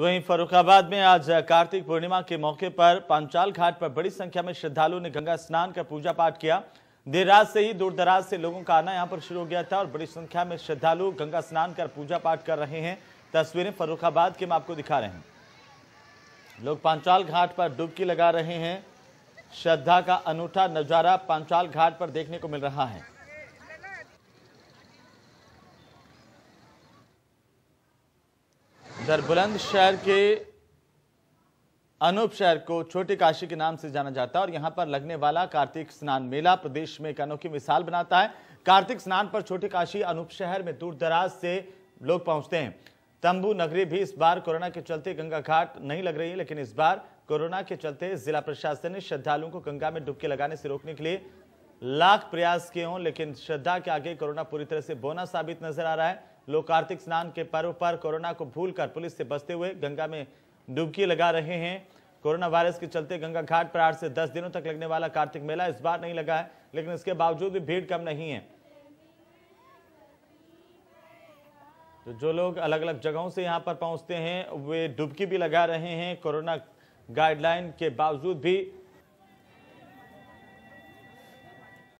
वहीं फरुखाबाद में आज कार्तिक पूर्णिमा के मौके पर पांचाल घाट पर बड़ी संख्या में श्रद्धालुओं ने गंगा स्नान कर पूजा पाठ किया देर रात से ही दूर दराज से लोगों का आना यहाँ पर शुरू हो गया था और बड़ी संख्या में श्रद्धालु गंगा स्नान कर पूजा पाठ कर रहे हैं तस्वीरें फरुखाबाद के हम आपको दिखा रहे हैं लोग पांचाल घाट पर डुबकी लगा रहे हैं श्रद्धा का अनूठा नजारा पांचाल घाट पर देखने को मिल रहा है इधर बुलंदशहर के अनूप शहर को छोटे काशी के नाम से जाना जाता है और यहां पर लगने वाला कार्तिक स्नान मेला प्रदेश में एक अनोखी मिसाल बनाता है कार्तिक स्नान पर छोटे काशी अनूप शहर में दूर दराज से लोग पहुंचते हैं तंबू नगरी भी इस बार कोरोना के चलते गंगा घाट नहीं लग रही है लेकिन इस बार कोरोना के चलते जिला प्रशासन ने श्रद्धालुओं को गंगा में डुबकी लगाने से रोकने के लिए लाख प्रयास किए हों लेकिन श्रद्धा के आगे कोरोना पूरी तरह से बोना साबित नजर आ रहा है लोग कार्तिक स्नान के पर्व पर कोरोना को भूलकर पुलिस से बचते हुए गंगा में डुबकी लगा रहे हैं कोरोना वायरस के चलते गंगा घाट पर आठ से दस दिनों तक लगने वाला कार्तिक मेला इस बार नहीं लगा है लेकिन इसके बावजूद भी भीड़ कम नहीं है तो जो लोग अलग अलग जगहों से यहां पर पहुंचते हैं वे डुबकी भी लगा रहे हैं कोरोना गाइडलाइन के बावजूद भी